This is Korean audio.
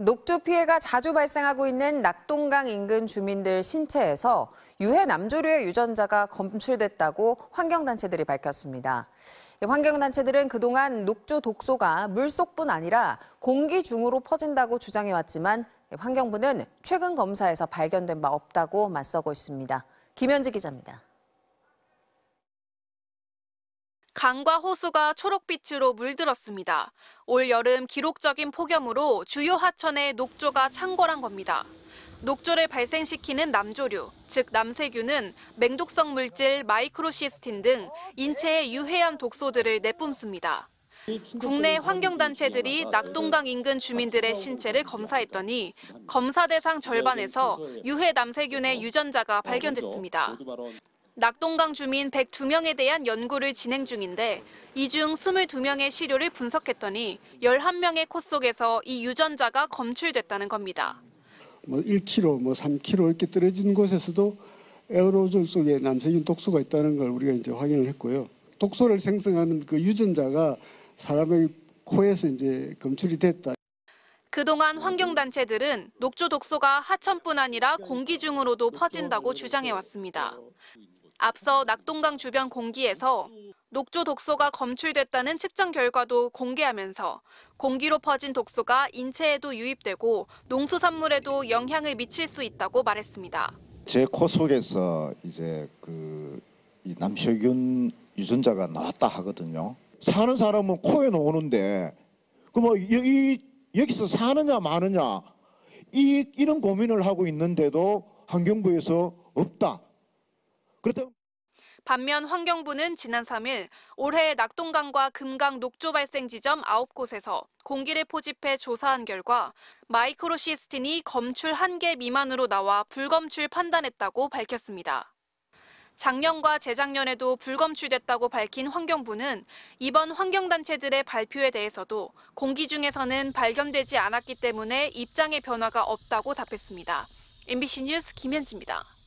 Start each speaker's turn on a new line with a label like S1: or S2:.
S1: 녹조 피해가 자주 발생하고 있는 낙동강 인근 주민들 신체에서 유해 남조류의 유전자가 검출됐다고 환경단체들이 밝혔습니다. 환경단체들은 그동안 녹조 독소가 물속뿐 아니라 공기 중으로 퍼진다고 주장해왔지만 환경부는 최근 검사에서 발견된 바 없다고 맞서고
S2: 있습니다. 김현지 기자입니다. 강과 호수가 초록빛으로 물들었습니다. 올 여름 기록적인 폭염으로 주요 하천의 녹조가 창궐한 겁니다. 녹조를 발생시키는 남조류, 즉 남세균은 맹독성 물질 마이크로시스틴 등 인체에 유해한 독소들을 내뿜습니다. 국내 환경단체들이 낙동강 인근 주민들의 신체를 검사했더니 검사 대상 절반에서 유해 남세균의 유전자가 발견됐습니다. 낙동강 주민 102명에 대한 연구를 진행 중인데 이 중 22명의 시료를 분석했더니 11명의 코 속에서 이 유전자가 검출됐다는 겁니다.
S3: 뭐 1km, 뭐 3km 이렇게 떨어진 곳에서도 에어로졸 속에 남세균 독소가 있다는 걸 우리가 이제 확인을 했고요. 독소를 생성하는 그 유전자가 사람의 코에서 이제 검출이 됐다.
S2: 그동안 환경단체들은 녹조 독소가 하천뿐 아니라 공기 중으로도 퍼진다고 주장해왔습니다. 앞서 낙동강 주변 공기에서 녹조 독소가 검출됐다는 측정 결과도 공개하면서 공기로 퍼진 독소가 인체에도 유입되고 농수산물에도 영향을 미칠 수 있다고 말했습니다.
S1: 제 코
S3: 속에서 이제 그 남세균 유전자가 나왔다 하거든요. 사는 사람은 코에 나오는데 그뭐 여기 여기서 사느냐 마느냐 이 이런 고민을 하고 있는데도 환경부에서 없다.
S2: 그렇다면 반면 환경부는 지난 3일 올해 낙동강과 금강 녹조 발생 지점 9곳에서 공기를 포집해 조사한 결과 마이크로시스틴이 검출 1개 미만으로 나와 불검출 판단했다고 밝혔습니다. 작년과 재작년에도 불검출됐다고 밝힌 환경부는 이번 환경단체들의 발표에 대해서도 공기 중에서는 발견되지 않았기 때문에 입장의 변화가 없다고 답했습니다. MBC 뉴스 김현지입니다.